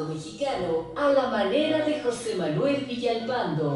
mexicano a la manera de José Manuel Villalpando.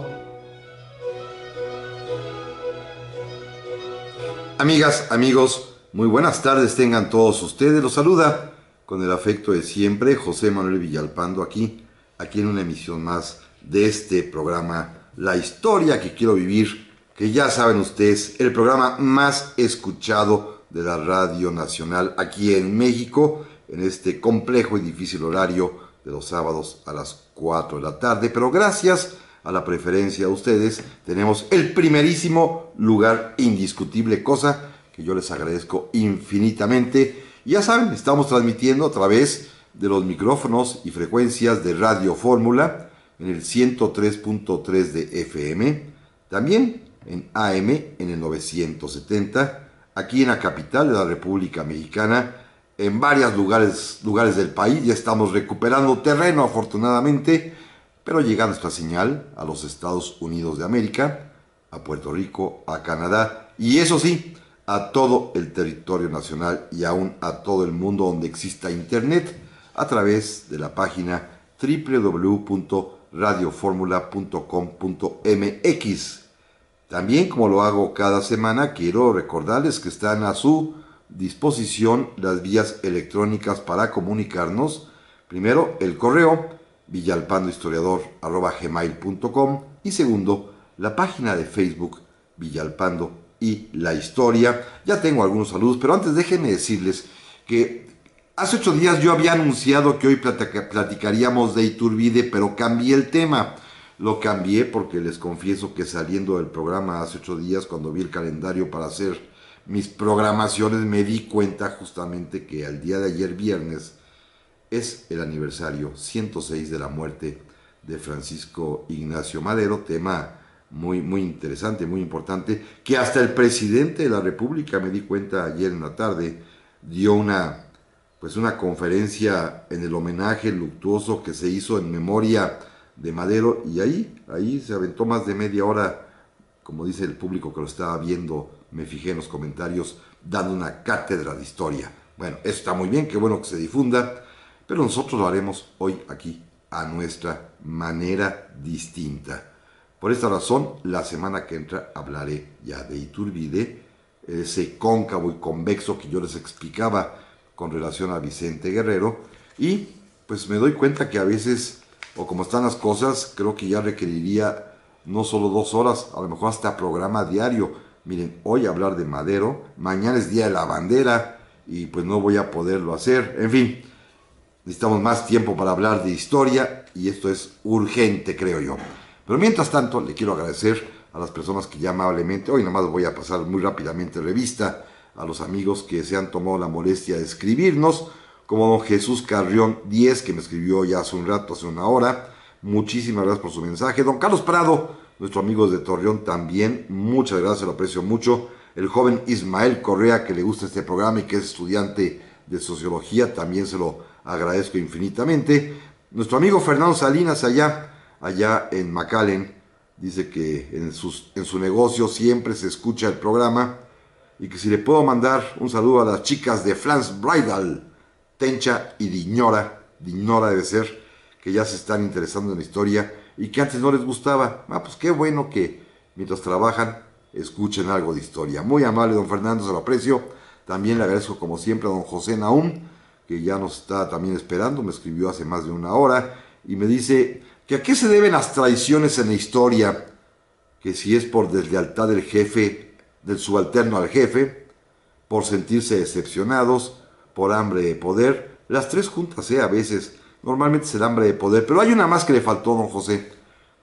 Amigas, amigos, muy buenas tardes tengan todos ustedes. Los saluda con el afecto de siempre José Manuel Villalpando aquí, aquí en una emisión más de este programa La historia que quiero vivir, que ya saben ustedes, el programa más escuchado de la Radio Nacional aquí en México, en este complejo y difícil horario de los sábados a las 4 de la tarde, pero gracias a la preferencia de ustedes tenemos el primerísimo lugar indiscutible, cosa que yo les agradezco infinitamente. Ya saben, estamos transmitiendo a través de los micrófonos y frecuencias de Radio Fórmula en el 103.3 de FM, también en AM en el 970, aquí en la capital de la República Mexicana, en varios lugares, lugares del país, ya estamos recuperando terreno afortunadamente, pero llegando esta señal a los Estados Unidos de América, a Puerto Rico, a Canadá y eso sí, a todo el territorio nacional y aún a todo el mundo donde exista Internet a través de la página www.radioformula.com.mx. También, como lo hago cada semana, quiero recordarles que están a su disposición las vías electrónicas para comunicarnos. Primero, el correo villalpandohistoriador.gmail.com y segundo, la página de Facebook Villalpando y la historia. Ya tengo algunos saludos, pero antes déjenme decirles que hace ocho días yo había anunciado que hoy platicaríamos de Iturbide, pero cambié el tema. Lo cambié porque les confieso que saliendo del programa hace ocho días, cuando vi el calendario para hacer mis programaciones me di cuenta justamente que al día de ayer viernes es el aniversario 106 de la muerte de Francisco Ignacio Madero, tema muy, muy interesante, muy importante, que hasta el presidente de la República, me di cuenta ayer en la tarde, dio una, pues una conferencia en el homenaje luctuoso que se hizo en memoria de Madero y ahí, ahí se aventó más de media hora, como dice el público que lo estaba viendo me fijé en los comentarios, dando una cátedra de historia. Bueno, eso está muy bien, qué bueno que se difunda, pero nosotros lo haremos hoy aquí a nuestra manera distinta. Por esta razón, la semana que entra hablaré ya de Iturbide, ese cóncavo y convexo que yo les explicaba con relación a Vicente Guerrero, y pues me doy cuenta que a veces, o como están las cosas, creo que ya requeriría no solo dos horas, a lo mejor hasta programa diario, Miren, hoy hablar de Madero, mañana es Día de la Bandera y pues no voy a poderlo hacer. En fin, necesitamos más tiempo para hablar de historia y esto es urgente, creo yo. Pero mientras tanto, le quiero agradecer a las personas que ya amablemente, hoy nomás voy a pasar muy rápidamente revista, a los amigos que se han tomado la molestia de escribirnos, como don Jesús Carrión 10, que me escribió ya hace un rato, hace una hora. Muchísimas gracias por su mensaje. Don Carlos Prado, nuestro amigo de Torreón también. Muchas gracias, lo aprecio mucho. El joven Ismael Correa, que le gusta este programa y que es estudiante de sociología, también se lo agradezco infinitamente. Nuestro amigo Fernando Salinas allá, allá en McAllen, dice que en, sus, en su negocio siempre se escucha el programa y que si le puedo mandar un saludo a las chicas de Flans Bridal, Tencha y Diñora, Diñora debe ser, que ya se están interesando en la historia y que antes no les gustaba. Ah, pues qué bueno que mientras trabajan escuchen algo de historia. Muy amable, don Fernando, se lo aprecio. También le agradezco, como siempre, a don José Naum, que ya nos está también esperando, me escribió hace más de una hora y me dice que a qué se deben las traiciones en la historia, que si es por deslealtad del jefe, del subalterno al jefe, por sentirse decepcionados, por hambre de poder, las tres juntas, ¿eh? a veces Normalmente se el hambre de poder, pero hay una más que le faltó a don José.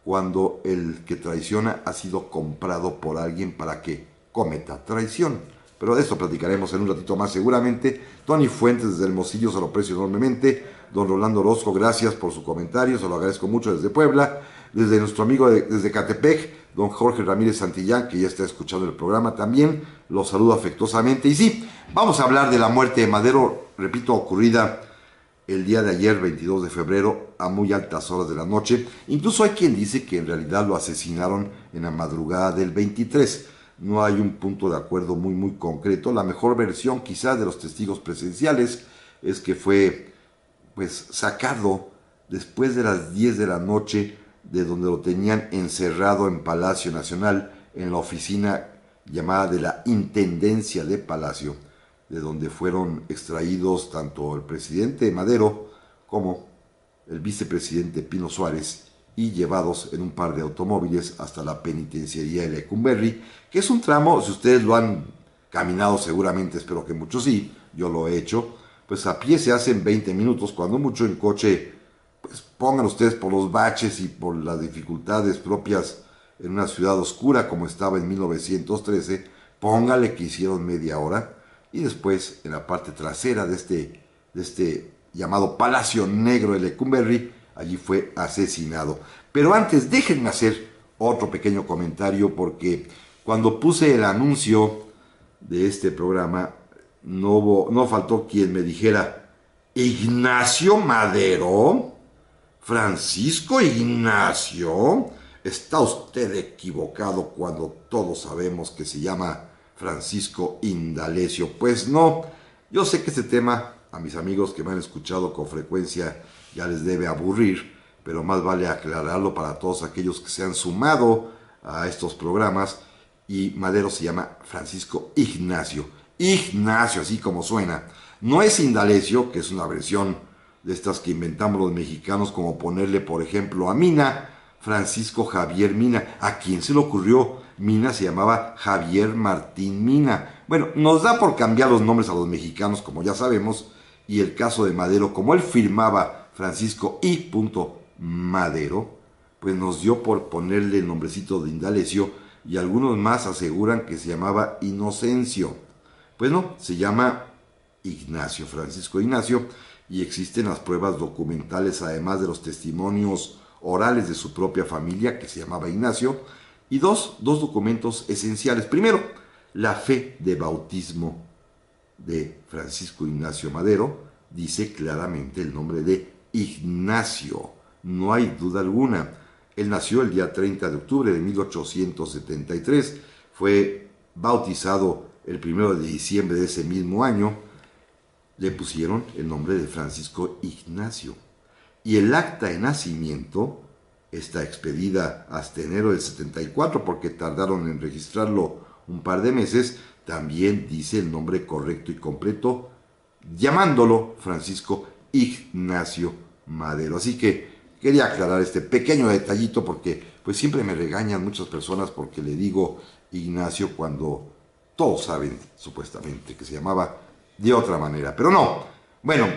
Cuando el que traiciona ha sido comprado por alguien para que cometa traición. Pero de esto platicaremos en un ratito más seguramente. Tony Fuentes desde el Mosillo, se lo aprecio enormemente. Don Rolando Orozco, gracias por su comentario, se lo agradezco mucho desde Puebla. Desde nuestro amigo desde Catepec, don Jorge Ramírez Santillán, que ya está escuchando el programa también, lo saludo afectuosamente. Y sí, vamos a hablar de la muerte de Madero, repito, ocurrida el día de ayer, 22 de febrero, a muy altas horas de la noche. Incluso hay quien dice que en realidad lo asesinaron en la madrugada del 23. No hay un punto de acuerdo muy muy concreto. La mejor versión quizás de los testigos presenciales es que fue pues sacado después de las 10 de la noche de donde lo tenían encerrado en Palacio Nacional en la oficina llamada de la Intendencia de Palacio de donde fueron extraídos tanto el presidente Madero como el vicepresidente Pino Suárez y llevados en un par de automóviles hasta la penitenciaría de Lecumberri, que es un tramo, si ustedes lo han caminado seguramente, espero que muchos sí, yo lo he hecho, pues a pie se hacen 20 minutos, cuando mucho en coche, pues pongan ustedes por los baches y por las dificultades propias en una ciudad oscura como estaba en 1913, póngale que hicieron media hora, y después en la parte trasera de este, de este llamado Palacio Negro de Lecumberri, allí fue asesinado. Pero antes déjenme hacer otro pequeño comentario porque cuando puse el anuncio de este programa no, no faltó quien me dijera, Ignacio Madero, Francisco Ignacio, está usted equivocado cuando todos sabemos que se llama Francisco Indalecio. Pues no, yo sé que este tema a mis amigos que me han escuchado con frecuencia ya les debe aburrir, pero más vale aclararlo para todos aquellos que se han sumado a estos programas. Y Madero se llama Francisco Ignacio. Ignacio, así como suena. No es Indalecio, que es una versión de estas que inventamos los mexicanos, como ponerle, por ejemplo, a Mina, Francisco Javier Mina. ¿A quien se le ocurrió Mina se llamaba Javier Martín Mina. Bueno, nos da por cambiar los nombres a los mexicanos, como ya sabemos, y el caso de Madero, como él firmaba Francisco I. Madero, pues nos dio por ponerle el nombrecito de Indalecio, y algunos más aseguran que se llamaba Inocencio. Pues no, se llama Ignacio, Francisco Ignacio, y existen las pruebas documentales, además de los testimonios orales de su propia familia, que se llamaba Ignacio, y dos, dos documentos esenciales. Primero, la fe de bautismo de Francisco Ignacio Madero dice claramente el nombre de Ignacio, no hay duda alguna. Él nació el día 30 de octubre de 1873, fue bautizado el 1 de diciembre de ese mismo año, le pusieron el nombre de Francisco Ignacio. Y el acta de nacimiento está expedida hasta enero del 74 porque tardaron en registrarlo un par de meses, también dice el nombre correcto y completo, llamándolo Francisco Ignacio Madero. Así que quería aclarar este pequeño detallito porque pues siempre me regañan muchas personas porque le digo Ignacio cuando todos saben supuestamente que se llamaba de otra manera. Pero no, bueno,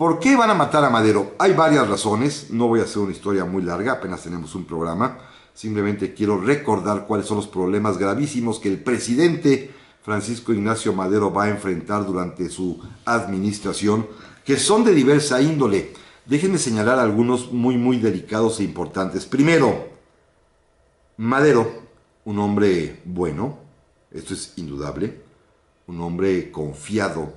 ¿Por qué van a matar a Madero? Hay varias razones, no voy a hacer una historia muy larga, apenas tenemos un programa, simplemente quiero recordar cuáles son los problemas gravísimos que el presidente Francisco Ignacio Madero va a enfrentar durante su administración, que son de diversa índole. Déjenme señalar algunos muy, muy delicados e importantes. Primero, Madero, un hombre bueno, esto es indudable, un hombre confiado,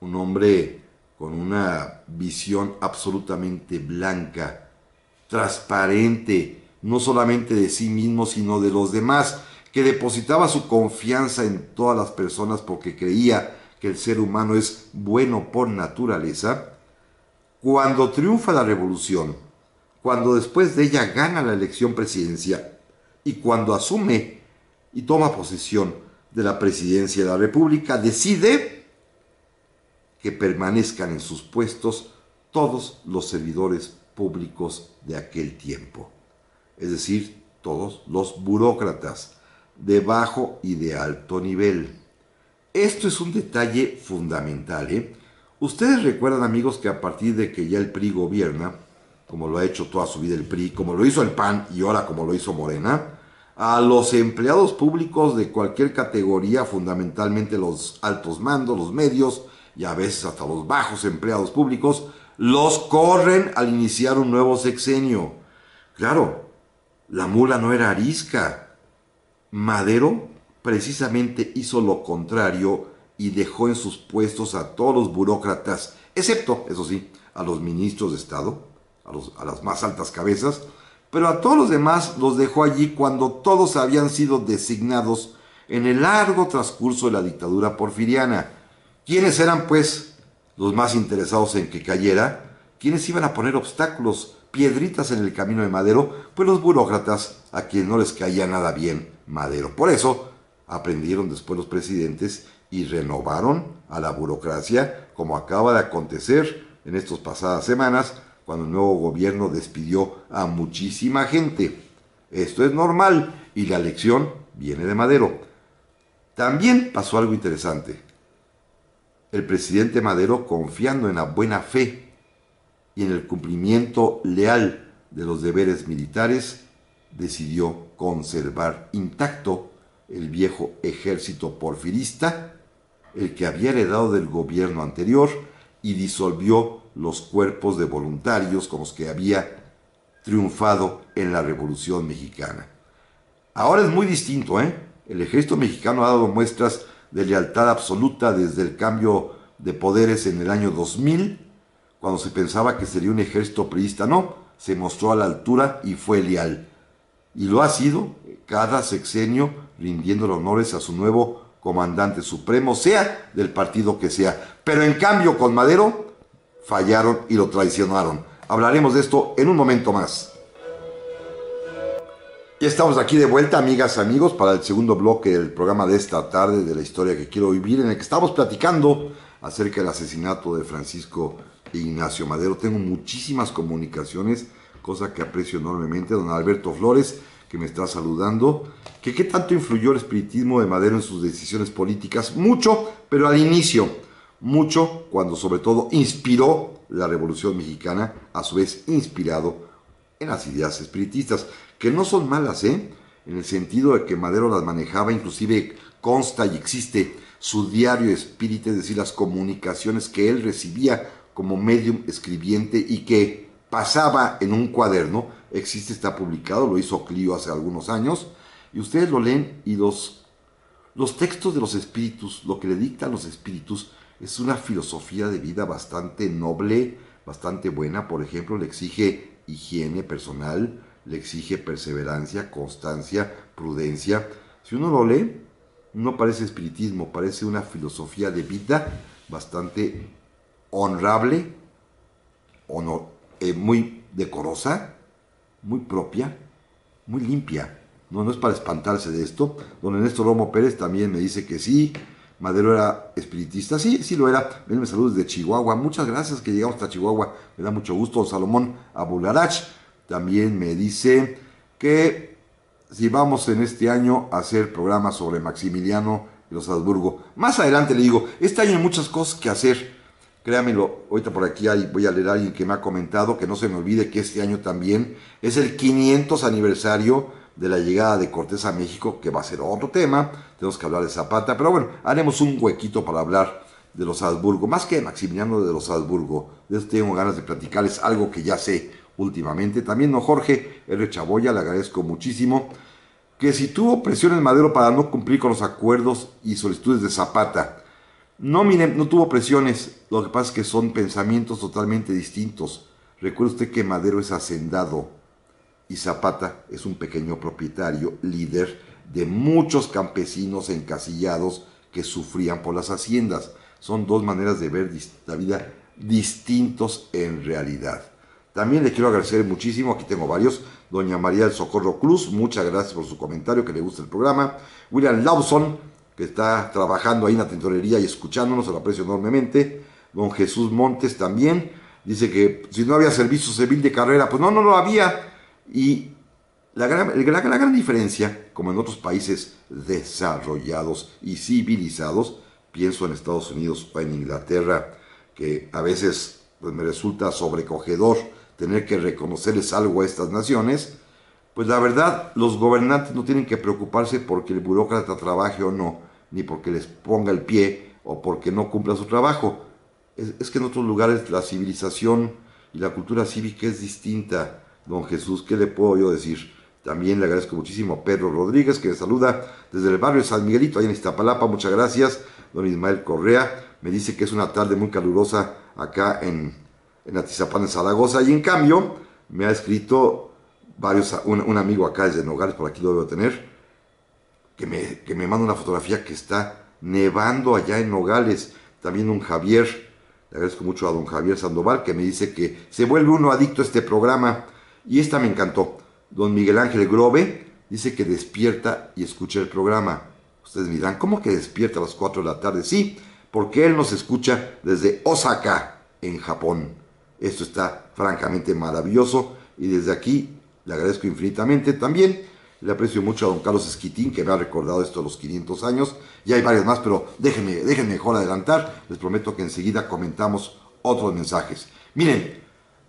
un hombre con una visión absolutamente blanca, transparente, no solamente de sí mismo, sino de los demás, que depositaba su confianza en todas las personas porque creía que el ser humano es bueno por naturaleza, cuando triunfa la revolución, cuando después de ella gana la elección presidencial y cuando asume y toma posesión de la presidencia de la República, decide que permanezcan en sus puestos todos los servidores públicos de aquel tiempo, es decir, todos los burócratas de bajo y de alto nivel. Esto es un detalle fundamental. ¿eh? Ustedes recuerdan amigos que a partir de que ya el PRI gobierna, como lo ha hecho toda su vida el PRI, como lo hizo el PAN y ahora como lo hizo Morena, a los empleados públicos de cualquier categoría, fundamentalmente los altos mandos, los medios, y a veces hasta los bajos empleados públicos, los corren al iniciar un nuevo sexenio. Claro, la mula no era arisca. Madero precisamente hizo lo contrario y dejó en sus puestos a todos los burócratas, excepto, eso sí, a los ministros de Estado, a, los, a las más altas cabezas, pero a todos los demás los dejó allí cuando todos habían sido designados en el largo transcurso de la dictadura porfiriana ¿Quiénes eran, pues, los más interesados en que cayera? ¿Quiénes iban a poner obstáculos, piedritas en el camino de Madero? Pues los burócratas, a quienes no les caía nada bien Madero. Por eso, aprendieron después los presidentes y renovaron a la burocracia, como acaba de acontecer en estas pasadas semanas, cuando el nuevo gobierno despidió a muchísima gente. Esto es normal y la lección viene de Madero. También pasó algo interesante el presidente Madero, confiando en la buena fe y en el cumplimiento leal de los deberes militares, decidió conservar intacto el viejo ejército porfirista, el que había heredado del gobierno anterior, y disolvió los cuerpos de voluntarios con los que había triunfado en la Revolución Mexicana. Ahora es muy distinto, ¿eh? El ejército mexicano ha dado muestras de lealtad absoluta desde el cambio de poderes en el año 2000, cuando se pensaba que sería un ejército priista. No, se mostró a la altura y fue leal. Y lo ha sido cada sexenio rindiendo honores a su nuevo comandante supremo, sea del partido que sea. Pero en cambio con Madero fallaron y lo traicionaron. Hablaremos de esto en un momento más. Y estamos aquí de vuelta, amigas, amigos, para el segundo bloque del programa de esta tarde de la historia que quiero vivir, en el que estamos platicando acerca del asesinato de Francisco Ignacio Madero. Tengo muchísimas comunicaciones, cosa que aprecio enormemente. Don Alberto Flores, que me está saludando, que qué tanto influyó el espiritismo de Madero en sus decisiones políticas. Mucho, pero al inicio, mucho, cuando sobre todo inspiró la Revolución Mexicana, a su vez inspirado en las ideas espiritistas que no son malas, ¿eh? En el sentido de que Madero las manejaba, inclusive consta y existe su diario espíritu, es decir, las comunicaciones que él recibía como medium escribiente y que pasaba en un cuaderno, existe, está publicado, lo hizo Clio hace algunos años, y ustedes lo leen y los, los textos de los espíritus, lo que le dictan los espíritus, es una filosofía de vida bastante noble, bastante buena, por ejemplo, le exige higiene personal, le exige perseverancia, constancia, prudencia. Si uno lo lee, no parece espiritismo, parece una filosofía de vida bastante honrable, eh, muy decorosa, muy propia, muy limpia. No, es para espantarse de esto. Don Ernesto Lomo Pérez también me dice que sí, Madero era espiritista. Sí, sí lo era. Él me saludos desde Chihuahua. Muchas gracias que llegamos hasta Chihuahua. Me da mucho gusto. Salomón Abularach también me dice que si vamos en este año a hacer programas sobre Maximiliano y los Habsburgo. Más adelante le digo, este año hay muchas cosas que hacer. Créamelo, ahorita por aquí voy a leer a alguien que me ha comentado que no se me olvide que este año también es el 500 aniversario de la llegada de Cortés a México, que va a ser otro tema. Tenemos que hablar de Zapata, pero bueno, haremos un huequito para hablar de los Habsburgo, más que Maximiliano de los Habsburgo. De eso tengo ganas de platicarles algo que ya sé últimamente. También no Jorge R. Chaboya, le agradezco muchísimo. Que si tuvo presiones Madero para no cumplir con los acuerdos y solicitudes de Zapata. No, mire, no tuvo presiones. Lo que pasa es que son pensamientos totalmente distintos. Recuerde usted que Madero es hacendado y Zapata es un pequeño propietario, líder de muchos campesinos encasillados que sufrían por las haciendas. Son dos maneras de ver la vida distintos en realidad. También le quiero agradecer muchísimo, aquí tengo varios, doña María del Socorro Cruz, muchas gracias por su comentario, que le gusta el programa. William Lawson, que está trabajando ahí en la tintorería y escuchándonos, se lo aprecio enormemente. Don Jesús Montes también, dice que si no había servicio civil de carrera, pues no, no lo había. Y la gran, la, gran diferencia, como en otros países desarrollados y civilizados, pienso en Estados Unidos o en Inglaterra, que a veces pues, me resulta sobrecogedor tener que reconocerles algo a estas naciones, pues la verdad los gobernantes no tienen que preocuparse porque el burócrata trabaje o no, ni porque les ponga el pie o porque no cumpla su trabajo. Es, que en otros lugares la civilización y la cultura cívica es distinta. Don Jesús, ¿qué le puedo yo decir? También le agradezco muchísimo a Pedro Rodríguez, que le saluda desde el barrio de San Miguelito, ahí en Iztapalapa. Muchas gracias. Don Ismael Correa me dice que es una tarde muy calurosa acá en en Atizapán en Zaragoza. Y en cambio, me ha escrito varios, un, amigo acá desde Nogales, por aquí lo debo tener, que me, que manda una fotografía que está nevando allá en Nogales. También un Javier, le agradezco mucho a don Javier Sandoval, que me dice que se vuelve uno adicto a este programa. Y esta me encantó. Don Miguel Ángel Grove dice que despierta y escucha el programa. Ustedes ¿cómo que despierta a las 4 de la tarde? Sí, porque él nos escucha desde Osaka, en Japón. Esto está francamente maravilloso y desde aquí le agradezco infinitamente también. Le aprecio mucho a don Carlos Esquitín que me ha recordado esto a los 500 años. y hay varios más, pero déjenme, déjenme mejor adelantar. Les prometo que enseguida comentamos otros mensajes. Miren,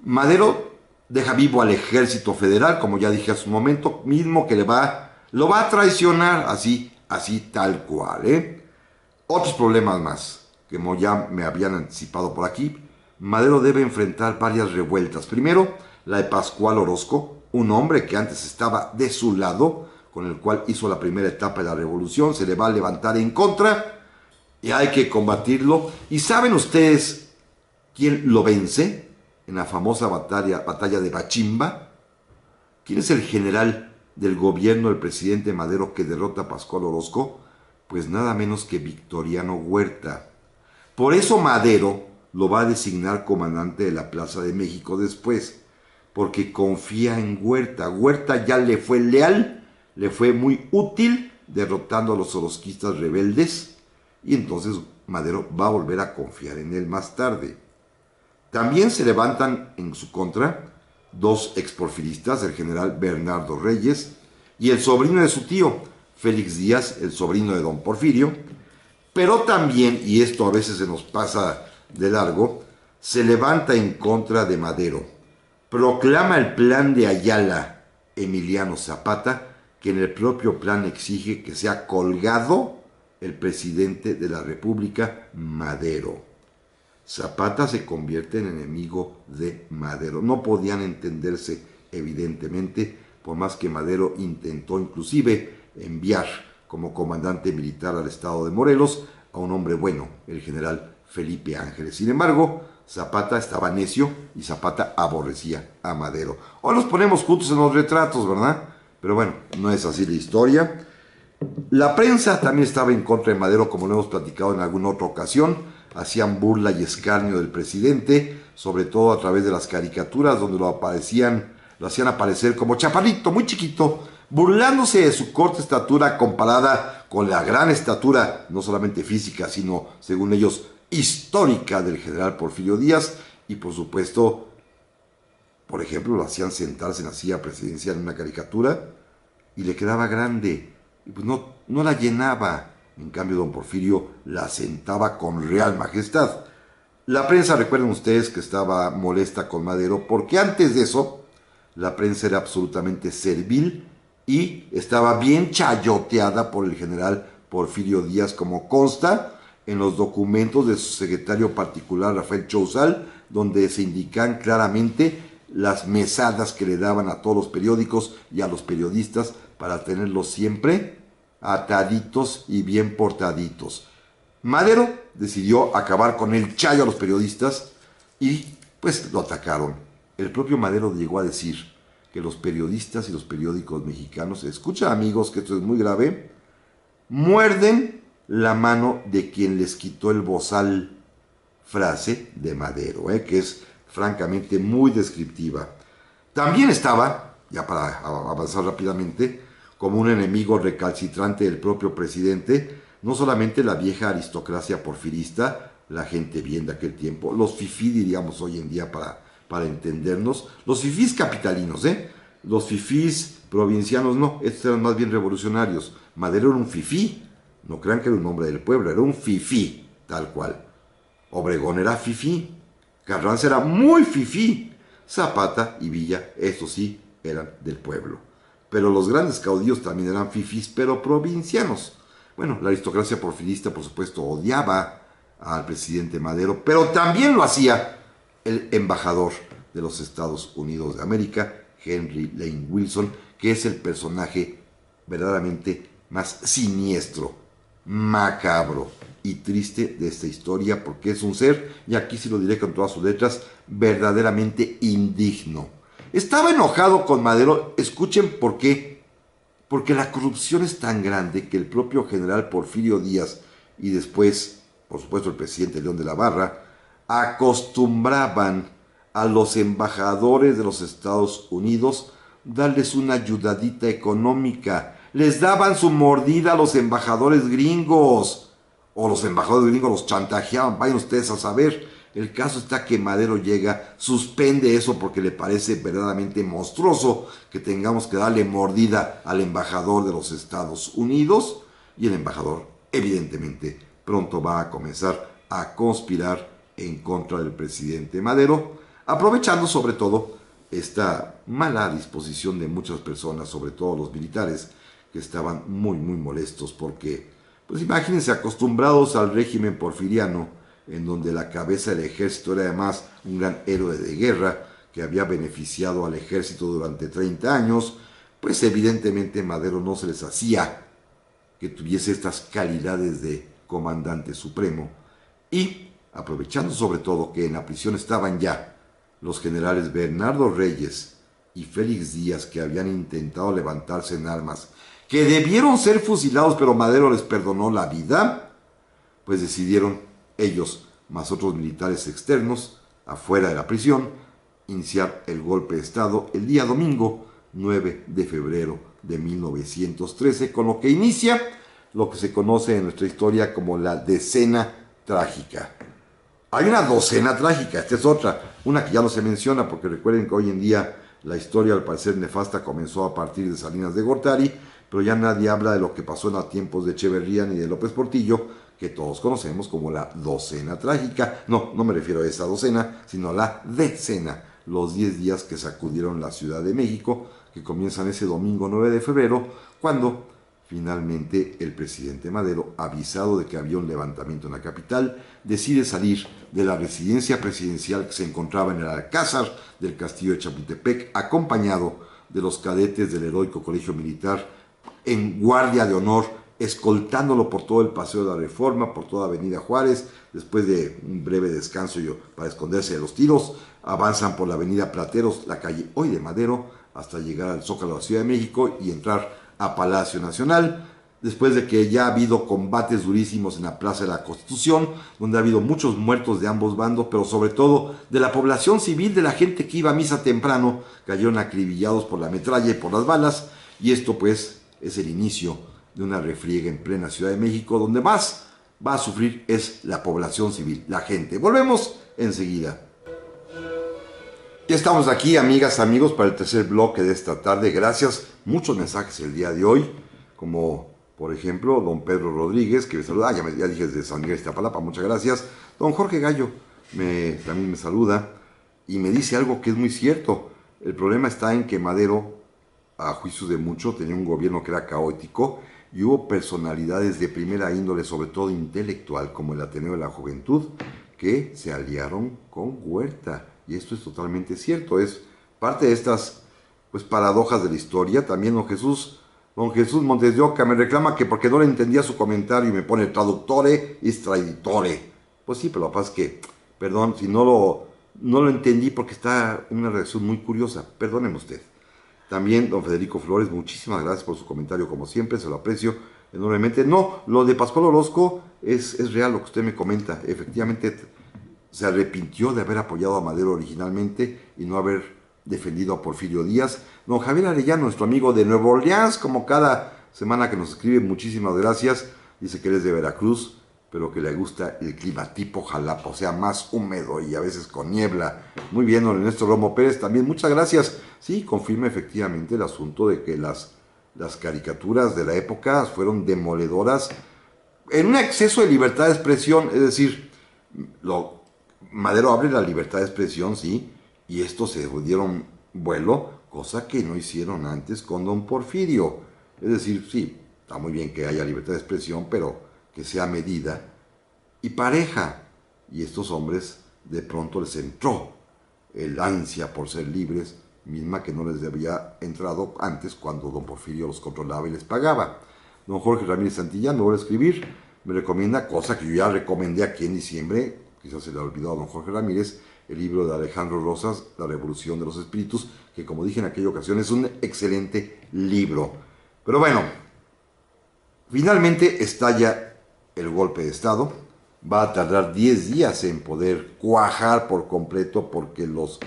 Madero deja vivo al ejército federal, como ya dije hace un momento, mismo que le va, lo va a traicionar así, así tal cual. ¿eh? Otros problemas más, como ya me habían anticipado por aquí. Madero debe enfrentar varias revueltas. Primero, la de Pascual Orozco, un hombre que antes estaba de su lado, con el cual hizo la primera etapa de la revolución, se le va a levantar en contra y hay que combatirlo. ¿Y saben ustedes quién lo vence en la famosa batalla, batalla de Bachimba? ¿Quién es el general del gobierno el presidente Madero que derrota a Pascual Orozco? Pues nada menos que Victoriano Huerta. Por eso Madero lo va a designar comandante de la Plaza de México después, porque confía en Huerta. Huerta ya le fue leal, le fue muy útil derrotando a los sorosquistas rebeldes y entonces Madero va a volver a confiar en él más tarde. También se levantan en su contra dos exporfiristas, el general Bernardo Reyes y el sobrino de su tío, Félix Díaz, el sobrino de don Porfirio, pero también, y esto a veces se nos pasa de largo, se levanta en contra de Madero. Proclama el plan de Ayala, Emiliano Zapata, que en el propio plan exige que sea colgado el presidente de la República, Madero. Zapata se convierte en enemigo de Madero. No podían entenderse, evidentemente, por más que Madero intentó inclusive enviar como comandante militar al estado de Morelos a un hombre bueno, el general Felipe Ángeles. Sin embargo, Zapata estaba necio y Zapata aborrecía a Madero. O los ponemos juntos en los retratos, ¿verdad? Pero bueno, no es así la historia. La prensa también estaba en contra de Madero, como lo hemos platicado en alguna otra ocasión. Hacían burla y escarnio del presidente, sobre todo a través de las caricaturas donde lo aparecían, lo hacían aparecer como chaparrito, muy chiquito, burlándose de su corta estatura comparada con la gran estatura, no solamente física, sino, según ellos, histórica del general Porfirio Díaz y por supuesto, por ejemplo, lo hacían sentarse en la silla presidencial en una caricatura y le quedaba grande, pues, no, no la llenaba. En cambio, don Porfirio la sentaba con real majestad. La prensa, recuerden ustedes que estaba molesta con Madero, porque antes de eso, la prensa era absolutamente servil y estaba bien chayoteada por el general Porfirio Díaz, como consta en los documentos de su secretario particular, Rafael Chousal, donde se indican claramente las mesadas que le daban a todos los periódicos y a los periodistas para tenerlos siempre ataditos y bien portaditos. Madero decidió acabar con el chayo a los periodistas y pues lo atacaron. El propio Madero llegó a decir que los periodistas y los periódicos mexicanos, escucha amigos que esto es muy grave, muerden la mano de quien les quitó el bozal. Frase de Madero, ¿eh? que es francamente muy descriptiva. También estaba, ya para avanzar rápidamente, como un enemigo recalcitrante del propio presidente, no solamente la vieja aristocracia porfirista, la gente bien de aquel tiempo, los fifí diríamos hoy en día para, para entendernos, los fifís capitalinos, ¿eh? los fifís provincianos no, estos eran más bien revolucionarios. Madero era un fifí, no crean que era un hombre del pueblo, era un fifí, tal cual. Obregón era fifí, Carranza era muy fifí, Zapata y Villa, eso sí, eran del pueblo. Pero los grandes caudillos también eran fifís, pero provincianos. Bueno, la aristocracia porfirista, por supuesto, odiaba al presidente Madero, pero también lo hacía el embajador de los Estados Unidos de América, Henry Lane Wilson, que es el personaje verdaderamente más siniestro macabro y triste de esta historia porque es un ser, y aquí sí lo diré con todas sus letras, verdaderamente indigno. Estaba enojado con Madero, escuchen por qué. Porque la corrupción es tan grande que el propio general Porfirio Díaz y después, por supuesto, el presidente León de la Barra, acostumbraban a los embajadores de los Estados Unidos darles una ayudadita económica les daban su mordida a los embajadores gringos. O los embajadores gringos los chantajeaban, vayan ustedes a saber. El caso está que Madero llega, suspende eso porque le parece verdaderamente monstruoso que tengamos que darle mordida al embajador de los Estados Unidos y el embajador evidentemente pronto va a comenzar a conspirar en contra del presidente Madero, aprovechando sobre todo esta mala disposición de muchas personas, sobre todo los militares, que estaban muy, muy molestos porque, pues imagínense, acostumbrados al régimen porfiriano, en donde la cabeza del ejército era además un gran héroe de guerra que había beneficiado al ejército durante 30 años, pues evidentemente Madero no se les hacía que tuviese estas calidades de comandante supremo y aprovechando sobre todo que en la prisión estaban ya los generales Bernardo Reyes y Félix Díaz que habían intentado levantarse en armas que debieron ser fusilados, pero Madero les perdonó la vida, pues decidieron ellos, más otros militares externos, afuera de la prisión, iniciar el golpe de Estado el día domingo 9 de febrero de 1913, con lo que inicia lo que se conoce en nuestra historia como la decena trágica. Hay una docena trágica, esta es otra, una que ya no se menciona porque recuerden que hoy en día la historia al parecer nefasta comenzó a partir de Salinas de Gortari pero ya nadie habla de lo que pasó en los tiempos de Echeverría ni de López Portillo, que todos conocemos como la docena trágica. No, no me refiero a esa docena, sino a la decena, los 10 días que sacudieron la Ciudad de México, que comienzan ese domingo 9 de febrero, cuando finalmente el presidente Madero, avisado de que había un levantamiento en la capital, decide salir de la residencia presidencial que se encontraba en el Alcázar del Castillo de Chapultepec, acompañado de los cadetes del heroico Colegio Militar en guardia de honor, escoltándolo por todo el Paseo de la Reforma, por toda Avenida Juárez, después de un breve descanso para esconderse de los tiros, avanzan por la Avenida Plateros, la calle Hoy de Madero, hasta llegar al Zócalo de la Ciudad de México y entrar a Palacio Nacional, después de que ya ha habido combates durísimos en la Plaza de la Constitución, donde ha habido muchos muertos de ambos bandos, pero sobre todo de la población civil, de la gente que iba a misa temprano, cayeron acribillados por la metralla y por las balas, y esto pues es el inicio de una refriega en plena Ciudad de México, donde más va a sufrir es la población civil, la gente. Volvemos enseguida. Ya estamos aquí, amigas, amigos, para el tercer bloque de esta tarde. Gracias. Muchos mensajes el día de hoy, como por ejemplo, don Pedro Rodríguez, que me saluda. Ah, ya, dije desde San Miguel de muchas gracias. Don Jorge Gallo también me saluda y me dice algo que es muy cierto. El problema está en que Madero a juicio de mucho, tenía un gobierno que era caótico y hubo personalidades de primera índole, sobre todo intelectual, como el Ateneo de la Juventud, que se aliaron con Huerta. Y esto es totalmente cierto, es parte de estas pues, paradojas de la historia. También don Jesús, don Jesús Montes de Oca me reclama que porque no le entendía su comentario y me pone traductore y traditore. Pues sí, pero lo que es que, perdón, si no lo, no lo entendí porque está una reacción muy curiosa, perdóneme usted. También, don Federico Flores, muchísimas gracias por su comentario, como siempre, se lo aprecio enormemente. No, lo de Pascual Orozco es, es real lo que usted me comenta. Efectivamente, se arrepintió de haber apoyado a Madero originalmente y no haber defendido a Porfirio Díaz. Don Javier Arellano, nuestro amigo de Nuevo Orleans, como cada semana que nos escribe, muchísimas gracias. Dice que eres de Veracruz pero que le gusta el clima tipo Jalapa, sea, más húmedo y a veces con niebla. Muy bien, don Ernesto Romo Pérez, también muchas gracias. Sí, confirma efectivamente el asunto de que las, las caricaturas de la época fueron demoledoras en un exceso de libertad de expresión, es decir, lo, Madero abre la libertad de expresión, sí, y estos se dieron vuelo, cosa que no hicieron antes con don Porfirio. Es decir, sí, está muy bien que haya libertad de expresión, pero que sea medida y pareja. Y estos hombres de pronto les entró el ansia por ser libres, misma que no les había entrado antes cuando don Porfirio los controlaba y les pagaba. Don Jorge Ramírez Santillán me vuelve a escribir, me recomienda, cosa que yo ya recomendé aquí en diciembre, quizás se le ha olvidado a don Jorge Ramírez, el libro de Alejandro Rosas, La Revolución de los Espíritus, que como dije en aquella ocasión es un excelente libro. Pero bueno, finalmente estalla el golpe de Estado. Va a tardar 10 días en poder cuajar por completo porque los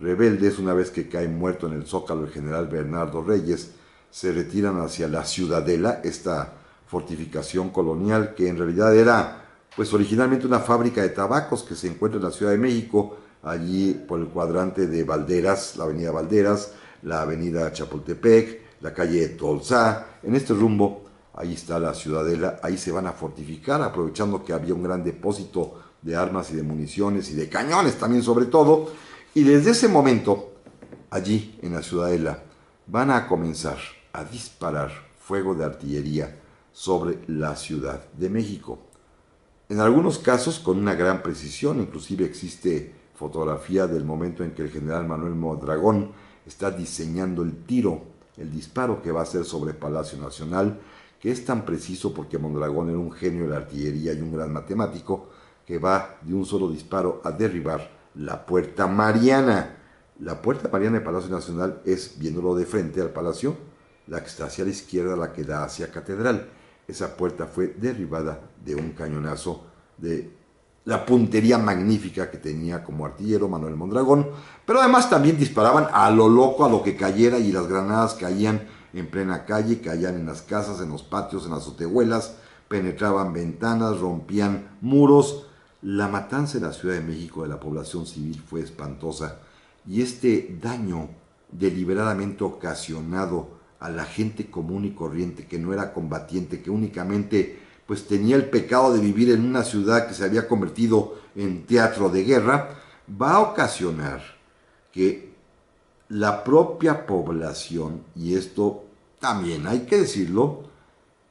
rebeldes, una vez que cae muerto en el zócalo el general Bernardo Reyes, se retiran hacia la ciudadela, esta fortificación colonial que en realidad era pues originalmente una fábrica de tabacos que se encuentra en la Ciudad de México, allí por el cuadrante de Valderas, la avenida Valderas, la avenida Chapultepec, la calle Tolzá, en este rumbo ahí está la ciudadela, ahí se van a fortificar, aprovechando que había un gran depósito de armas y de municiones y de cañones también sobre todo, y desde ese momento, allí en la ciudadela, van a comenzar a disparar fuego de artillería sobre la Ciudad de México. En algunos casos con una gran precisión, inclusive existe fotografía del momento en que el general Manuel Modragón está diseñando el tiro, el disparo que va a hacer sobre Palacio Nacional, que es tan preciso porque Mondragón era un genio de la artillería y un gran matemático, que va de un solo disparo a derribar la Puerta Mariana. La Puerta Mariana del Palacio Nacional es, viéndolo de frente al palacio, la que está hacia la izquierda, la que da hacia Catedral. Esa puerta fue derribada de un cañonazo de la puntería magnífica que tenía como artillero Manuel Mondragón, pero además también disparaban a lo loco, a lo que cayera y las granadas caían en plena calle, caían en las casas, en los patios, en las otehuelas, penetraban ventanas, rompían muros. La matanza en la Ciudad de México de la población civil fue espantosa y este daño deliberadamente ocasionado a la gente común y corriente que no era combatiente, que únicamente pues tenía el pecado de vivir en una ciudad que se había convertido en teatro de guerra, va a ocasionar que la propia población, y esto también hay que decirlo,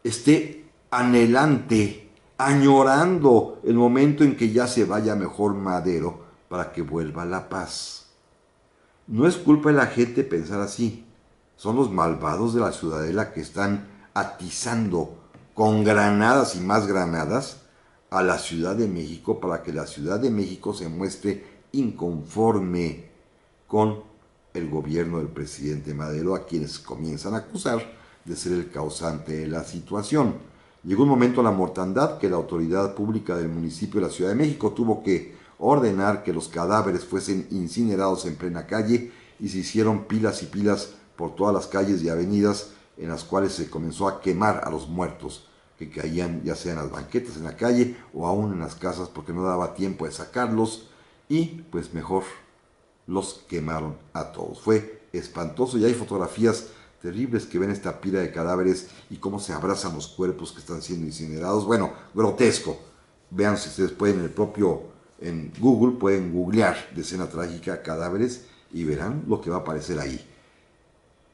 esté anhelante, añorando el momento en que ya se vaya mejor Madero para que vuelva la paz. No es culpa de la gente pensar así, son los malvados de la ciudadela que están atizando con granadas y más granadas a la Ciudad de México para que la Ciudad de México se muestre inconforme con el gobierno del presidente Madero a quienes comienzan a acusar de ser el causante de la situación. Llegó un momento a la mortandad que la autoridad pública del municipio de la Ciudad de México tuvo que ordenar que los cadáveres fuesen incinerados en plena calle y se hicieron pilas y pilas por todas las calles y avenidas en las cuales se comenzó a quemar a los muertos que caían ya sea en las banquetas, en la calle o aún en las casas porque no daba tiempo de sacarlos y pues mejor los quemaron a todos. Fue espantoso y hay fotografías terribles que ven esta pila de cadáveres y cómo se abrazan los cuerpos que están siendo incinerados. Bueno, grotesco. Vean si ustedes pueden en el propio, en Google, pueden googlear de escena trágica cadáveres y verán lo que va a aparecer ahí.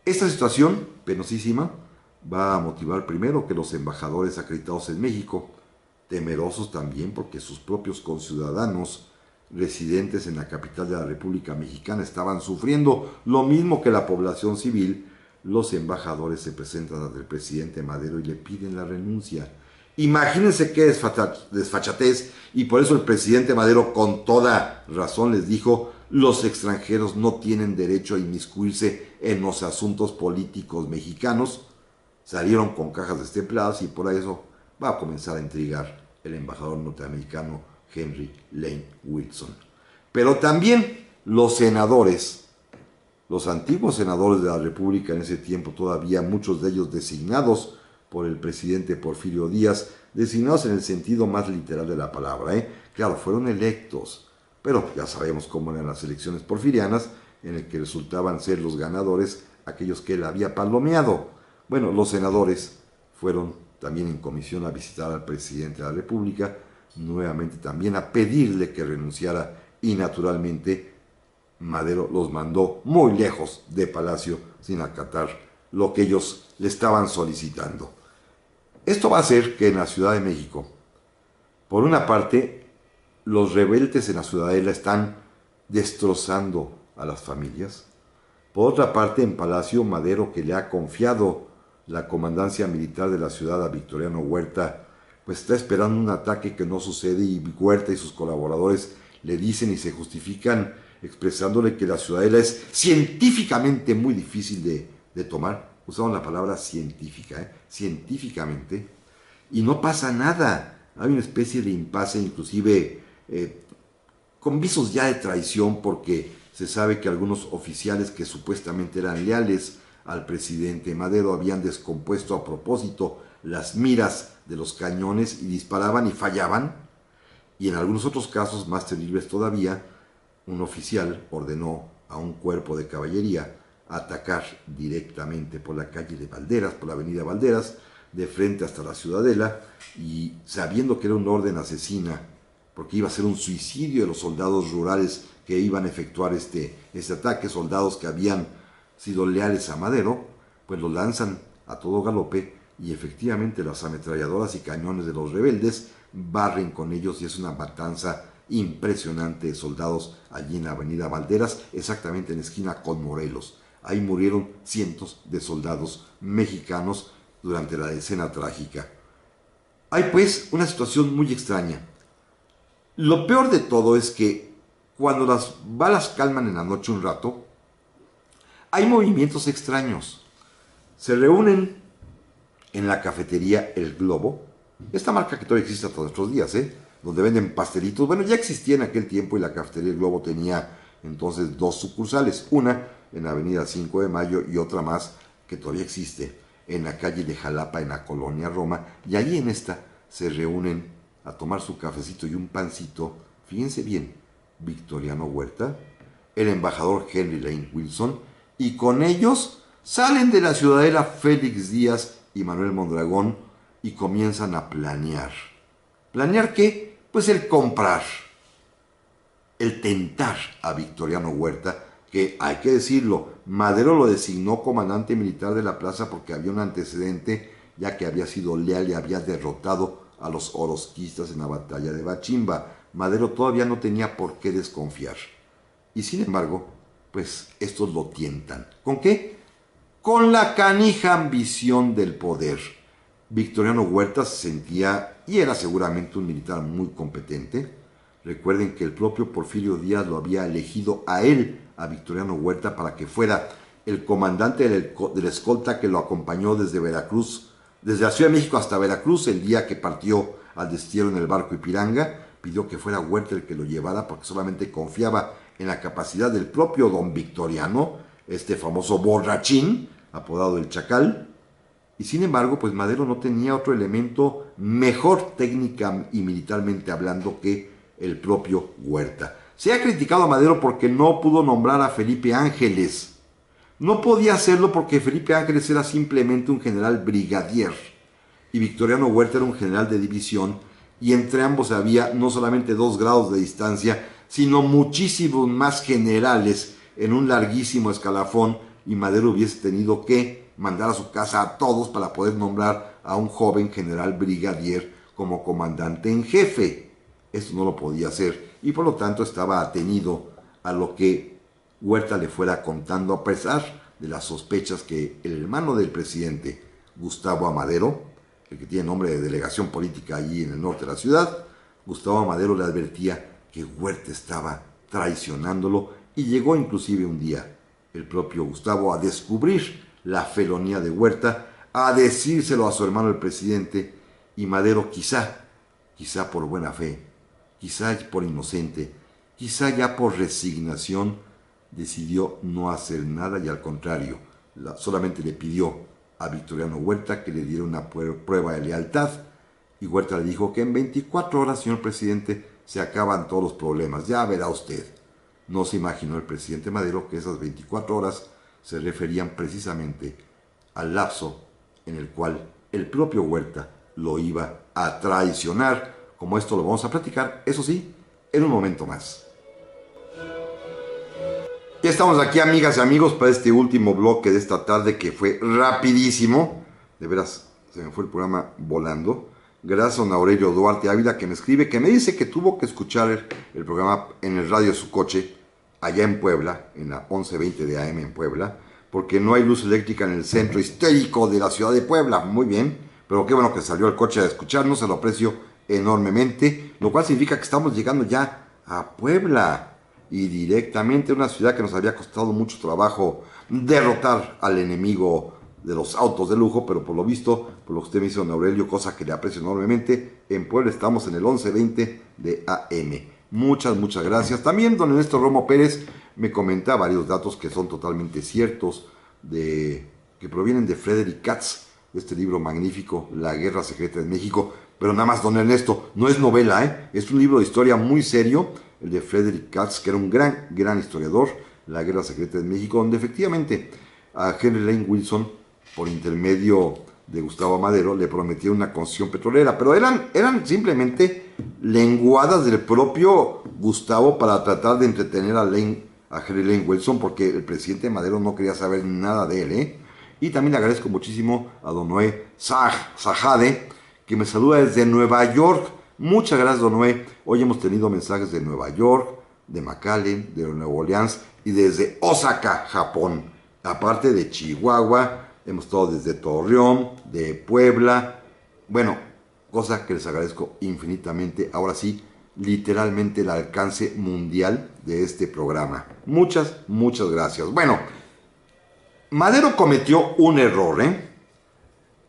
Esta situación penosísima va a motivar primero que los embajadores acreditados en México, temerosos también porque sus propios conciudadanos residentes en la capital de la República Mexicana estaban sufriendo lo mismo que la población civil, los embajadores se presentan ante el presidente Madero y le piden la renuncia. Imagínense qué desfachatez y por eso el presidente Madero con toda razón les dijo, los extranjeros no tienen derecho a inmiscuirse en los asuntos políticos mexicanos. Salieron con cajas destempladas y por eso va a comenzar a intrigar el embajador norteamericano Henry Lane Wilson. Pero también los senadores, los antiguos senadores de la República en ese tiempo, todavía muchos de ellos designados por el presidente Porfirio Díaz, designados en el sentido más literal de la palabra. ¿eh? Claro, fueron electos, pero ya sabemos cómo eran las elecciones porfirianas, en el que resultaban ser los ganadores aquellos que él había palomeado. Bueno, los senadores fueron también en comisión a visitar al presidente de la República nuevamente también a pedirle que renunciara y naturalmente Madero los mandó muy lejos de Palacio sin acatar lo que ellos le estaban solicitando. Esto va a hacer que en la Ciudad de México, por una parte, los rebeldes en la ciudadela están destrozando a las familias. Por otra parte, en Palacio Madero, que le ha confiado la comandancia militar de la ciudad a Victoriano Huerta, pues está esperando un ataque que no sucede y Huerta y sus colaboradores le dicen y se justifican expresándole que la ciudadela es científicamente muy difícil de, de tomar. usaban la palabra científica, ¿eh? científicamente. Y no pasa nada. Hay una especie de impasse, inclusive eh, con visos ya de traición, porque se sabe que algunos oficiales que supuestamente eran leales al presidente Madero habían descompuesto a propósito las miras de los cañones y disparaban y fallaban. Y en algunos otros casos más terribles todavía, un oficial ordenó a un cuerpo de caballería atacar directamente por la calle de Valderas, por la avenida Valderas, de frente hasta la ciudadela, y sabiendo que era un orden asesina, porque iba a ser un suicidio de los soldados rurales que iban a efectuar este, este ataque, soldados que habían sido leales a Madero, pues los lanzan a todo galope y efectivamente las ametralladoras y cañones de los rebeldes barren con ellos y es una matanza impresionante de soldados allí en la avenida Valderas, exactamente en esquina con Morelos. Ahí murieron cientos de soldados mexicanos durante la escena trágica. Hay pues una situación muy extraña. Lo peor de todo es que cuando las balas calman en la noche un rato, hay movimientos extraños. Se reúnen en la cafetería El Globo. Esta marca que todavía existe hasta nuestros días, ¿eh? Donde venden pastelitos. Bueno, ya existía en aquel tiempo y la cafetería El Globo tenía entonces dos sucursales. Una en la avenida 5 de Mayo y otra más que todavía existe en la calle de Jalapa, en la colonia Roma. Y allí en esta se reúnen a tomar su cafecito y un pancito. Fíjense bien, Victoriano Huerta, el embajador Henry Lane Wilson, y con ellos salen de la ciudadela Félix Díaz y Manuel Mondragón y comienzan a planear. ¿Planear qué? Pues el comprar, el tentar a Victoriano Huerta, que hay que decirlo, Madero lo designó comandante militar de la plaza porque había un antecedente, ya que había sido leal y había derrotado a los orosquistas en la batalla de Bachimba. Madero todavía no tenía por qué desconfiar. Y sin embargo, pues estos lo tientan. ¿Con qué? con la canija ambición del poder. Victoriano Huerta se sentía y era seguramente un militar muy competente. Recuerden que el propio Porfirio Díaz lo había elegido a él, a Victoriano Huerta, para que fuera el comandante de la escolta que lo acompañó desde Veracruz, desde la Ciudad de México hasta Veracruz, el día que partió al destierro en el barco Ipiranga. Pidió que fuera Huerta el que lo llevara porque solamente confiaba en la capacidad del propio don Victoriano este famoso borrachín, apodado el Chacal. Y sin embargo, pues Madero no tenía otro elemento mejor técnica y militarmente hablando que el propio Huerta. Se ha criticado a Madero porque no pudo nombrar a Felipe Ángeles. No podía hacerlo porque Felipe Ángeles era simplemente un general brigadier y Victoriano Huerta era un general de división y entre ambos había no solamente dos grados de distancia, sino muchísimos más generales en un larguísimo escalafón y Madero hubiese tenido que mandar a su casa a todos para poder nombrar a un joven general brigadier como comandante en jefe. Esto no lo podía hacer y por lo tanto estaba atenido a lo que Huerta le fuera contando a pesar de las sospechas que el hermano del presidente, Gustavo Amadero, el que tiene nombre de delegación política allí en el norte de la ciudad, Gustavo Amadero le advertía que Huerta estaba traicionándolo y llegó inclusive un día el propio Gustavo a descubrir la felonía de Huerta, a decírselo a su hermano el presidente, y Madero quizá, quizá por buena fe, quizá por inocente, quizá ya por resignación, decidió no hacer nada y al contrario, solamente le pidió a Victoriano Huerta que le diera una prueba de lealtad y Huerta le dijo que en 24 horas, señor presidente, se acaban todos los problemas, ya verá usted. No se imaginó el presidente Madero que esas 24 horas se referían precisamente al lapso en el cual el propio Huerta lo iba a traicionar, como esto lo vamos a platicar, eso sí, en un momento más. Ya estamos aquí, amigas y amigos, para este último bloque de esta tarde que fue rapidísimo. De veras, se me fue el programa volando. Gracias a don Aurelio Duarte Ávila que me escribe, que me dice que tuvo que escuchar el programa en el radio de su coche allá en Puebla, en la 1120 de AM en Puebla, porque no hay luz eléctrica en el centro histérico de la ciudad de Puebla. Muy bien, pero qué bueno que salió el coche a escucharnos, se lo aprecio enormemente, lo cual significa que estamos llegando ya a Puebla y directamente a una ciudad que nos había costado mucho trabajo derrotar al enemigo de los autos de lujo, pero por lo visto, por lo que usted me hizo, don Aurelio, cosa que le aprecio enormemente, en Puebla estamos en el 1120 de AM. Muchas, muchas gracias. También don Ernesto Romo Pérez me comenta varios datos que son totalmente ciertos, de, que provienen de Frederick Katz, de este libro magnífico, La Guerra Secreta de México. Pero nada más, don Ernesto, no es novela, ¿eh? es un libro de historia muy serio, el de Frederick Katz, que era un gran, gran historiador, La Guerra Secreta de México, donde efectivamente a Henry Lane Wilson, por intermedio de Gustavo Madero, le prometió una concesión petrolera, pero eran, eran simplemente lenguadas del propio Gustavo para tratar de entretener a, a Henry Wilson, porque el presidente Madero no quería saber nada de él. ¿eh? Y también le agradezco muchísimo a Don Noé Sajade, que me saluda desde Nueva York. Muchas gracias, Don Noé. Hoy hemos tenido mensajes de Nueva York, de McAllen, de Nuevo Orleans y desde Osaka, Japón. Aparte de Chihuahua, hemos estado desde Torreón, de Puebla. Bueno, cosa que les agradezco infinitamente. Ahora sí, literalmente el alcance mundial de este programa. Muchas, muchas gracias. Bueno, Madero cometió un error, ¿eh?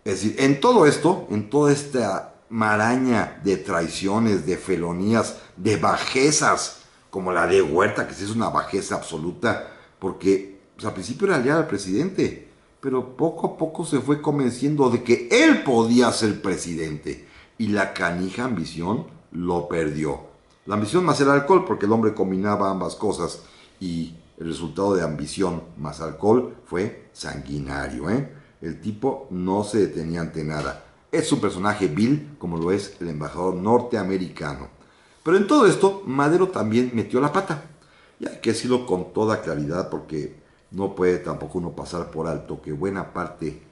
Es decir, en todo esto, en toda esta maraña de traiciones, de felonías, de bajezas, como la de Huerta, que sí es una bajeza absoluta, porque pues, al principio era aliado al presidente, pero poco a poco se fue convenciendo de que él podía ser presidente y la canija ambición lo perdió. La ambición más el alcohol, porque el hombre combinaba ambas cosas y el resultado de ambición más alcohol fue sanguinario. ¿eh? El tipo no se detenía ante nada. Es un personaje vil como lo es el embajador norteamericano. Pero en todo esto, Madero también metió la pata. Y hay que decirlo con toda claridad porque no puede tampoco uno pasar por alto que buena parte,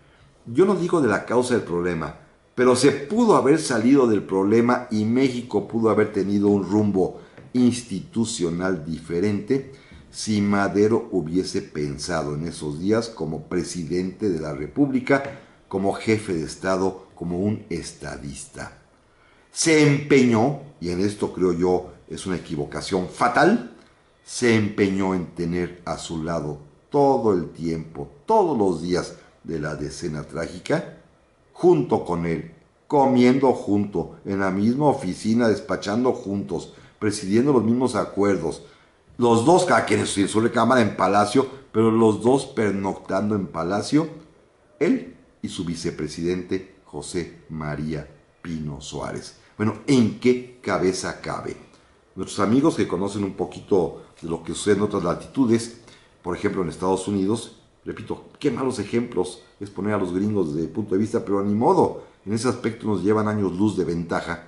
yo no digo de la causa del problema, pero se pudo haber salido del problema y México pudo haber tenido un rumbo institucional diferente si Madero hubiese pensado en esos días como presidente de la República, como jefe de Estado, como un estadista. Se empeñó, y en esto creo yo es una equivocación fatal, se empeñó en tener a su lado todo el tiempo, todos los días de la decena trágica, junto con él, comiendo junto, en la misma oficina, despachando juntos, presidiendo los mismos acuerdos. Los dos, cada quien en su recámara en palacio, pero los dos pernoctando en palacio, él y su vicepresidente José María Pino Suárez. Bueno, ¿en qué cabeza cabe? Nuestros amigos que conocen un poquito de lo que sucede en otras latitudes, por ejemplo en Estados Unidos, Repito, qué malos ejemplos es poner a los gringos de punto de vista, pero ni modo, en ese aspecto nos llevan años luz de ventaja.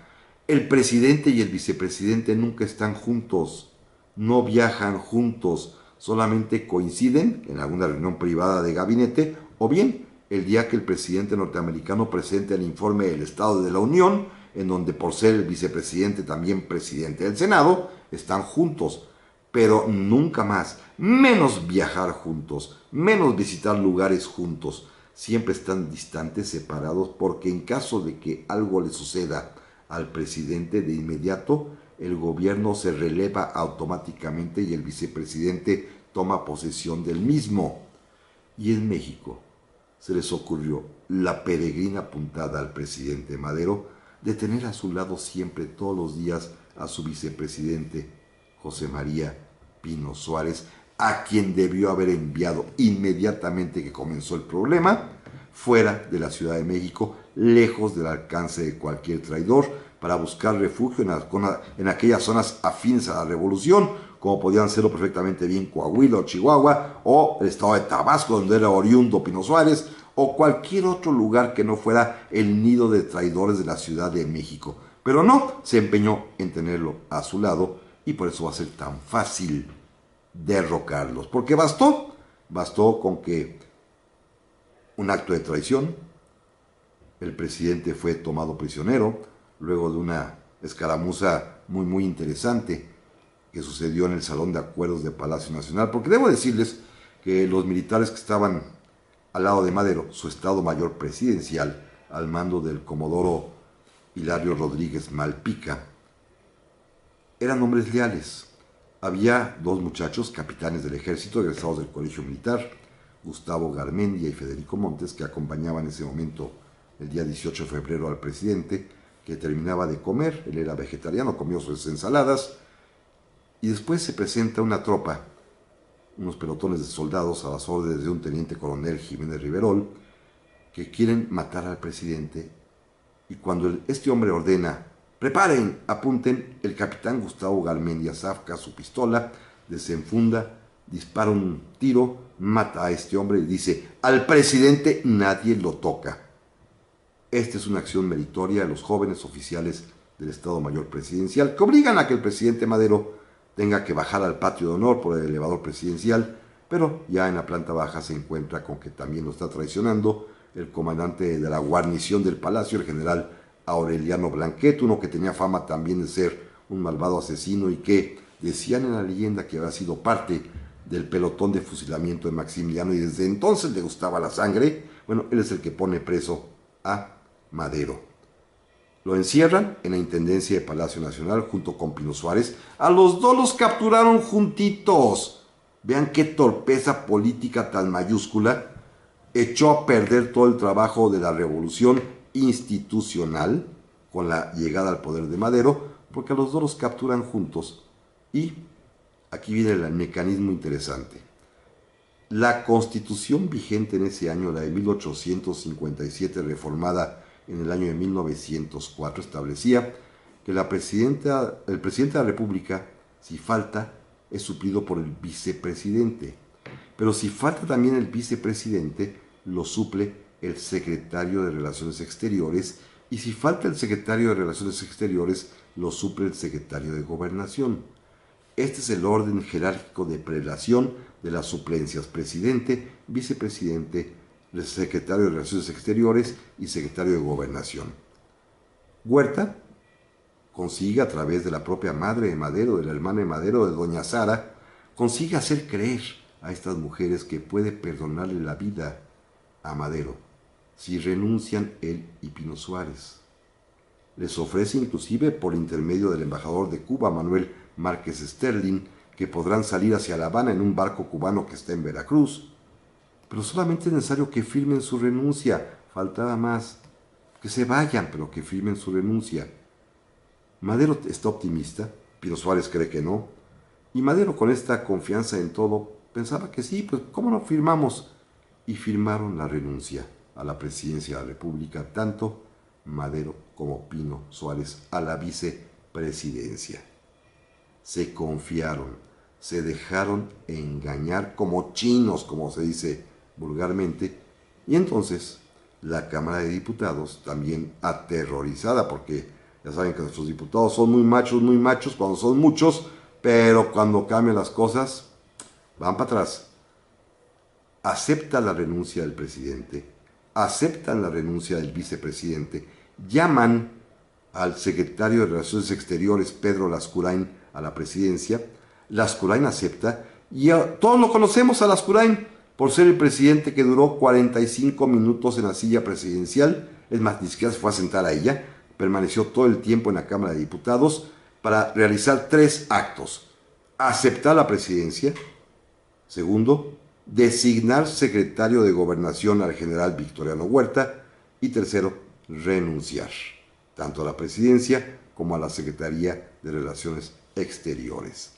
El presidente y el vicepresidente nunca están juntos, no viajan juntos, solamente coinciden en alguna reunión privada de gabinete o bien el día que el presidente norteamericano presente el informe del Estado de la Unión, en donde por ser el vicepresidente también presidente del Senado, están juntos, pero nunca más menos viajar juntos, menos visitar lugares juntos. Siempre están distantes, separados, porque en caso de que algo le suceda al presidente de inmediato, el gobierno se releva automáticamente y el vicepresidente toma posesión del mismo. Y en México se les ocurrió la peregrina puntada al presidente Madero de tener a su lado siempre todos los días a su vicepresidente José María Pino Suárez, a quien debió haber enviado inmediatamente que comenzó el problema, fuera de la Ciudad de México, lejos del alcance de cualquier traidor, para buscar refugio en, aquellas zonas afines a la revolución, como podían serlo perfectamente bien Coahuila o Chihuahua, o el estado de Tabasco, donde era oriundo Pino Suárez, o cualquier otro lugar que no fuera el nido de traidores de la Ciudad de México. Pero no, se empeñó en tenerlo a su lado y por eso va a ser tan fácil derrocarlos. Porque bastó, bastó con que un acto de traición, el presidente fue tomado prisionero, luego de una escaramuza muy, muy interesante que sucedió en el Salón de Acuerdos de Palacio Nacional. Porque debo decirles que los militares que estaban al lado de Madero, su Estado Mayor Presidencial, al mando del Comodoro Hilario Rodríguez Malpica, eran hombres leales, había dos muchachos, capitanes del ejército, egresados del colegio militar, Gustavo Garmendia y Federico Montes, que acompañaban en ese momento, el día 18 de febrero, al presidente, que terminaba de comer, él era vegetariano, comió sus ensaladas, y después se presenta una tropa, unos pelotones de soldados a las órdenes de un teniente coronel Jiménez Riverol, que quieren matar al presidente, y cuando este hombre ordena Preparen, apunten, el capitán Gustavo Garmendia Zafka su pistola, desenfunda, dispara un tiro, mata a este hombre y dice, al presidente nadie lo toca. Esta es una acción meritoria de los jóvenes oficiales del Estado Mayor Presidencial que obligan a que el presidente Madero tenga que bajar al patio de honor por el elevador presidencial, pero ya en la planta baja se encuentra con que también lo está traicionando el comandante de la guarnición del palacio, el general Aureliano Blanquet, uno que tenía fama también de ser un malvado asesino y que decían en la leyenda que había sido parte del pelotón de fusilamiento de Maximiliano y desde entonces le gustaba la sangre. Bueno, él es el que pone preso a Madero. Lo encierran en la Intendencia de Palacio Nacional junto con Pino Suárez. A los dos los capturaron juntitos. Vean qué torpeza política tan mayúscula echó a perder todo el trabajo de la revolución institucional con la llegada al poder de Madero, porque los dos los capturan juntos. Y aquí viene el mecanismo interesante. La constitución vigente en ese año, la de 1857, reformada en el año de 1904, establecía que el presidente de la República, si falta, es suplido por el vicepresidente. Pero si falta también el vicepresidente, lo suple el secretario de Relaciones Exteriores y si falta el secretario de Relaciones Exteriores, lo suple el secretario de Gobernación. Este es el orden jerárquico de prelación de las suplencias presidente, vicepresidente, secretario de Relaciones Exteriores y secretario de Gobernación. Huerta consigue a través de la propia madre de Madero, de la hermana de Madero, de doña Sara, consigue hacer creer a estas mujeres que puede perdonarle la vida a Madero si renuncian él y Pino Suárez. Les ofrece inclusive por intermedio del embajador de Cuba, Manuel Márquez Sterling, que podrán salir hacia La Habana en un barco cubano que está en Veracruz. Pero solamente es necesario que firmen su renuncia, faltaba más. Que se vayan, pero que firmen su renuncia. Madero está optimista, Pino Suárez cree que no, y Madero con esta confianza en todo pensaba que sí, pues ¿cómo no firmamos? Y firmaron la renuncia a la presidencia de la República, tanto Madero como Pino Suárez a la vicepresidencia. Se confiaron, se dejaron engañar como chinos, como se dice vulgarmente, y entonces la Cámara de Diputados, también aterrorizada, porque ya saben que nuestros diputados son muy machos, muy machos, cuando son muchos, pero cuando cambian las cosas, van para atrás. Acepta la renuncia del presidente aceptan la renuncia del vicepresidente, llaman al secretario de Relaciones Exteriores, Pedro Lascurain, a la presidencia. Lascurain acepta y todos lo conocemos a Lascurain por ser el presidente que duró 45 minutos en la silla presidencial. Es más, ni siquiera se fue a sentar a ella. Permaneció todo el tiempo en la Cámara de Diputados para realizar tres actos. Aceptar la presidencia. Segundo, designar secretario de gobernación al general Victoriano Huerta y tercero, renunciar tanto a la presidencia como a la Secretaría de Relaciones Exteriores.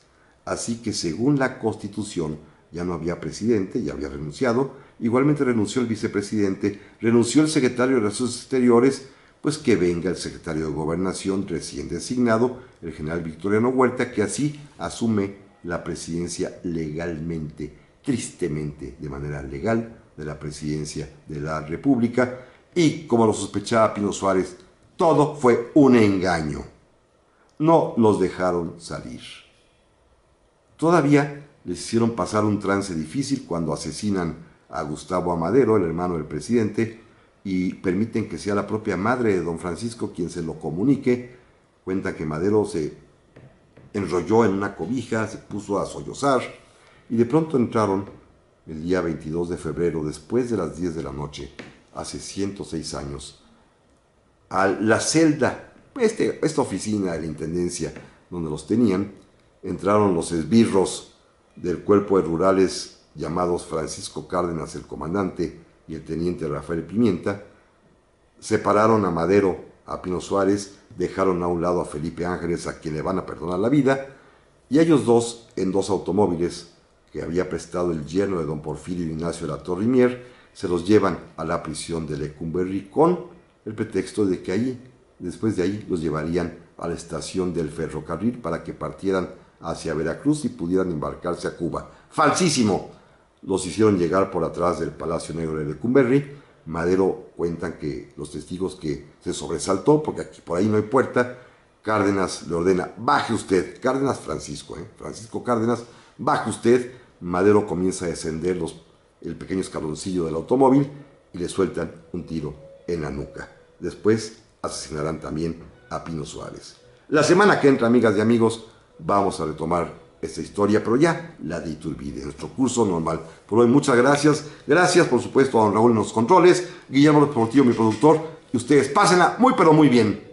Así que según la Constitución ya no había presidente, ya había renunciado, igualmente renunció el vicepresidente, renunció el secretario de Relaciones Exteriores, pues que venga el secretario de Gobernación recién designado, el general Victoriano Huerta, que así asume la presidencia legalmente tristemente de manera legal de la presidencia de la República y, como lo sospechaba Pino Suárez, todo fue un engaño. No los dejaron salir. Todavía les hicieron pasar un trance difícil cuando asesinan a Gustavo Amadero, el hermano del presidente, y permiten que sea la propia madre de don Francisco quien se lo comunique. Cuenta que Madero se enrolló en una cobija, se puso a sollozar, y de pronto entraron el día 22 de febrero, después de las 10 de la noche, hace 106 años, a la celda, este, esta oficina de la Intendencia, donde los tenían, entraron los esbirros del cuerpo de rurales llamados Francisco Cárdenas, el comandante, y el teniente Rafael Pimienta, separaron a Madero, a Pino Suárez, dejaron a un lado a Felipe Ángeles, a quien le van a perdonar la vida, y ellos dos, en dos automóviles, que había prestado el yerno de don Porfirio Ignacio de la Torrimier, se los llevan a la prisión de Lecumberri con el pretexto de que allí, después de ahí, los llevarían a la estación del ferrocarril para que partieran hacia Veracruz y pudieran embarcarse a Cuba. ¡Falsísimo! Los hicieron llegar por atrás del Palacio Negro de Lecumberri. Madero cuentan que los testigos que se sobresaltó, porque aquí por ahí no hay puerta, Cárdenas le ordena, baje usted, Cárdenas Francisco, ¿eh? Francisco Cárdenas, baje usted, Madero comienza a descender el pequeño escaloncillo del automóvil y le sueltan un tiro en la nuca. Después asesinarán también a Pino Suárez. La semana que entra, amigas y amigos, vamos a retomar esta historia, pero ya la de Iturbide, nuestro curso normal. Por hoy, muchas gracias. Gracias, por supuesto, a don Raúl en los controles, Guillermo Portillo, mi productor, y ustedes pásenla muy, pero muy bien.